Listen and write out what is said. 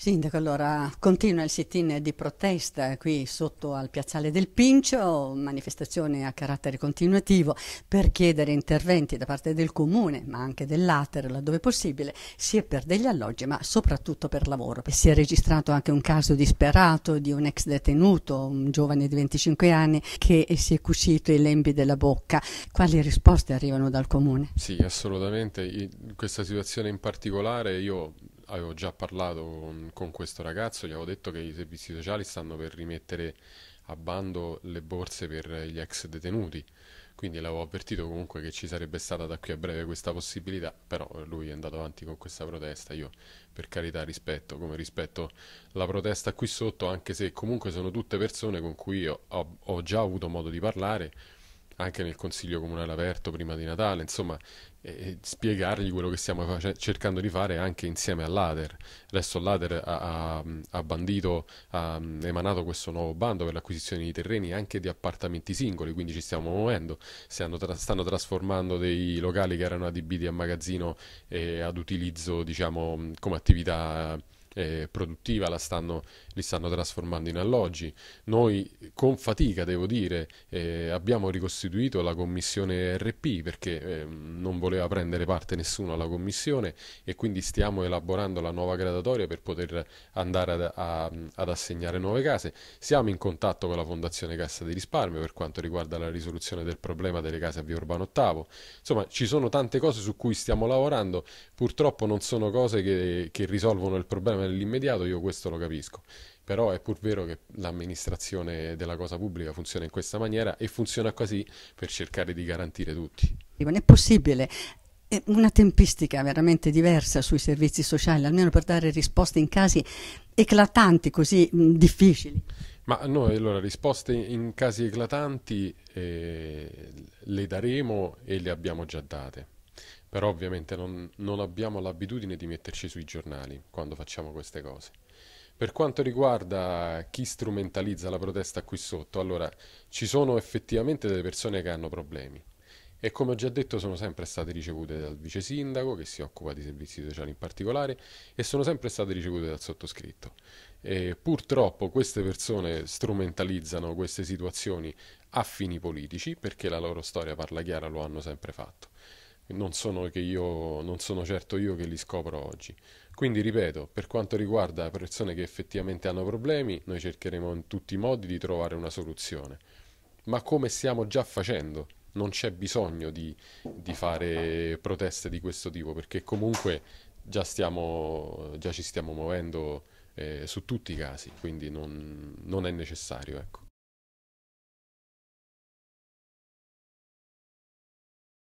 Sindaco, allora continua il sit-in di protesta qui sotto al piazzale del Pincio, manifestazione a carattere continuativo per chiedere interventi da parte del comune ma anche dell'Ater laddove possibile, sia per degli alloggi ma soprattutto per lavoro. si è registrato anche un caso disperato di un ex detenuto, un giovane di 25 anni che si è cucito i lembi della bocca. Quali risposte arrivano dal comune? Sì, assolutamente. In questa situazione in particolare io avevo già parlato con, questo ragazzo, gli avevo detto che i servizi sociali stanno per rimettere a bando le borse per gli ex detenuti, quindi l'avevo avvertito comunque che ci sarebbe stata da qui a breve questa possibilità, però lui è andato avanti con questa protesta, io per carità rispetto, come rispetto la protesta qui sotto, anche se comunque sono tutte persone con cui ho, ho già avuto modo di parlare anche nel consiglio comunale aperto prima di Natale, insomma, eh, spiegargli quello che stiamo face- cercando di fare anche insieme all'ADER. Adesso l'ADER ha, ha, ha, bandito, ha emanato questo nuovo bando per l'acquisizione di terreni anche di appartamenti singoli, quindi ci stiamo muovendo, tra- stanno trasformando dei locali che erano adibiti a magazzino e ad utilizzo, diciamo, come attività eh, produttiva la stanno, li stanno trasformando in alloggi. Noi con fatica, devo dire, eh, abbiamo ricostituito la commissione RP perché eh, non voleva prendere parte nessuno alla commissione e quindi stiamo elaborando la nuova gradatoria per poter andare ad, a, ad assegnare nuove case. Siamo in contatto con la Fondazione Cassa di Risparmio per quanto riguarda la risoluzione del problema delle case a Via Urbano Ottavo. Insomma, ci sono tante cose su cui stiamo lavorando, purtroppo non sono cose che, che risolvono il problema problema nell'immediato, io questo lo capisco. Però è pur vero che l'amministrazione della cosa pubblica funziona in questa maniera e funziona così per cercare di garantire tutti. Non è possibile una tempistica veramente diversa sui servizi sociali, almeno per dare risposte in casi eclatanti, così mh, difficili. Ma noi allora risposte in casi eclatanti eh, le daremo e le abbiamo già date. Però ovviamente non, non abbiamo l'abitudine di metterci sui giornali quando facciamo queste cose. Per quanto riguarda chi strumentalizza la protesta qui sotto, allora ci sono effettivamente delle persone che hanno problemi e come ho già detto sono sempre state ricevute dal vice sindaco che si occupa di servizi sociali in particolare e sono sempre state ricevute dal sottoscritto. E purtroppo queste persone strumentalizzano queste situazioni a fini politici perché la loro storia parla chiara, lo hanno sempre fatto non sono, io, non sono certo io che li scopro oggi. Quindi ripeto, per quanto riguarda persone che effettivamente hanno problemi, noi cercheremo in tutti i modi di trovare una soluzione. Ma come stiamo già facendo, non c'è bisogno di, di fare proteste di questo tipo, perché comunque già, stiamo, già ci stiamo muovendo eh, su tutti i casi, quindi non, non è necessario. Ecco.